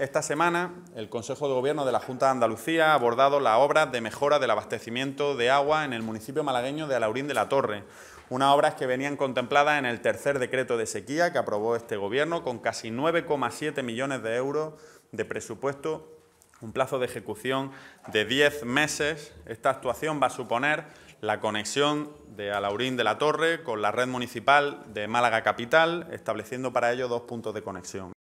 Esta semana, el Consejo de Gobierno de la Junta de Andalucía ha abordado la obra de mejora del abastecimiento de agua en el municipio malagueño de Alaurín de la Torre, Una obra que venían contemplada en el tercer decreto de sequía que aprobó este Gobierno con casi 9,7 millones de euros de presupuesto, un plazo de ejecución de 10 meses. Esta actuación va a suponer la conexión de Alaurín de la Torre con la red municipal de Málaga Capital, estableciendo para ello dos puntos de conexión.